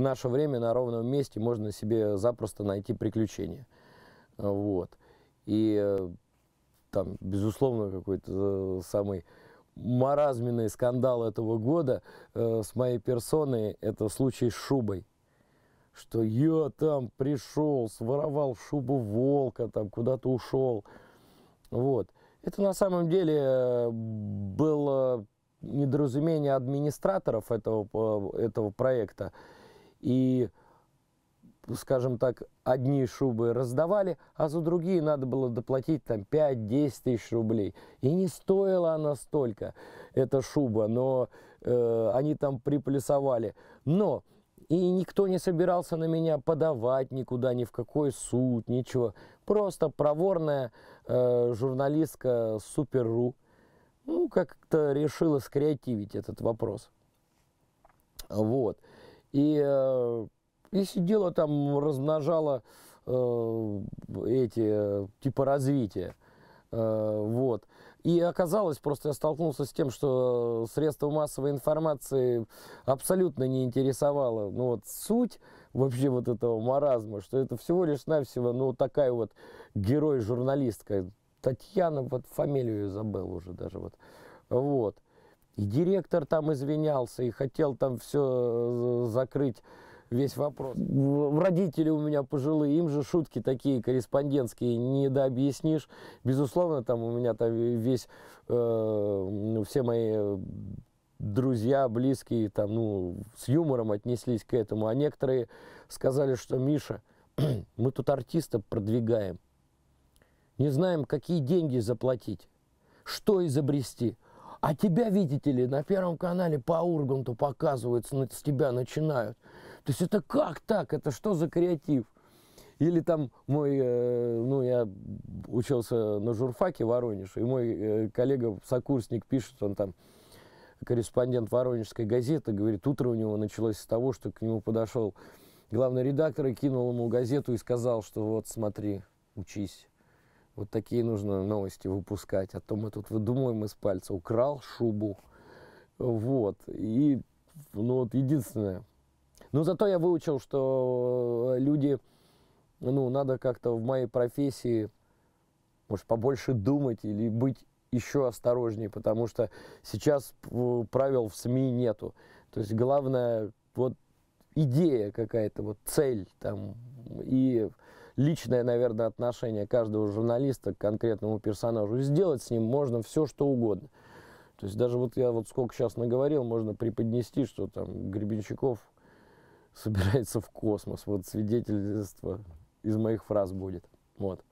в наше время на ровном месте можно себе запросто найти приключения. Вот. И э, там, безусловно, какой-то э, самый маразменный скандал этого года э, с моей персоной – это случай с шубой. Что я там пришел, своровал шубу волка, там куда-то ушел. Вот. Это на самом деле э, было недоразумение администраторов этого, этого проекта и, скажем так, одни шубы раздавали, а за другие надо было доплатить там 5-10 тысяч рублей. И не стоила она столько, эта шуба, но э, они там приплюсовали. Но и никто не собирался на меня подавать никуда, ни в какой суд, ничего. Просто проворная э, журналистка Супер.ру, ну, как-то решила скреативить этот вопрос. Вот. И, э, и сидела там, размножала э, эти, типа развития. Э, вот. И оказалось, просто я столкнулся с тем, что средства массовой информации абсолютно не интересовало ну, вот, суть вообще вот этого маразма, что это всего лишь навсего ну, такая вот герой-журналистка. Татьяна, вот фамилию забыл уже даже вот. Вот. И директор там извинялся, и хотел там все э, закрыть, весь вопрос. В Родители у меня пожилые, им же шутки такие корреспондентские, не дообъяснишь. Безусловно, там у меня там весь, э, все мои друзья, близкие, там, ну, с юмором отнеслись к этому. А некоторые сказали, что, Миша, мы тут артиста продвигаем. Не знаем, какие деньги заплатить, что изобрести – а тебя, видите ли, на Первом канале по Урганту показываются с тебя начинают. То есть это как так? Это что за креатив? Или там мой, э, ну, я учился на журфаке в Воронеже, и мой э, коллега, сокурсник, пишет, он там, корреспондент Воронежской газеты, говорит, утро у него началось с того, что к нему подошел главный редактор и кинул ему газету и сказал, что вот, смотри, учись. Вот такие нужно новости выпускать. А то мы тут выдумываем из пальца. Украл шубу. Вот. И, ну, вот единственное. Но зато я выучил, что э, люди, ну, надо как-то в моей профессии, может, побольше думать или быть еще осторожнее, потому что сейчас правил в СМИ нету. То есть главное, вот идея какая-то, вот цель там, и личное, наверное, отношение каждого журналиста к конкретному персонажу. И сделать с ним можно все, что угодно. То есть даже вот я вот сколько сейчас наговорил, можно преподнести, что там Гребенщиков собирается в космос. Вот свидетельство из моих фраз будет. Вот.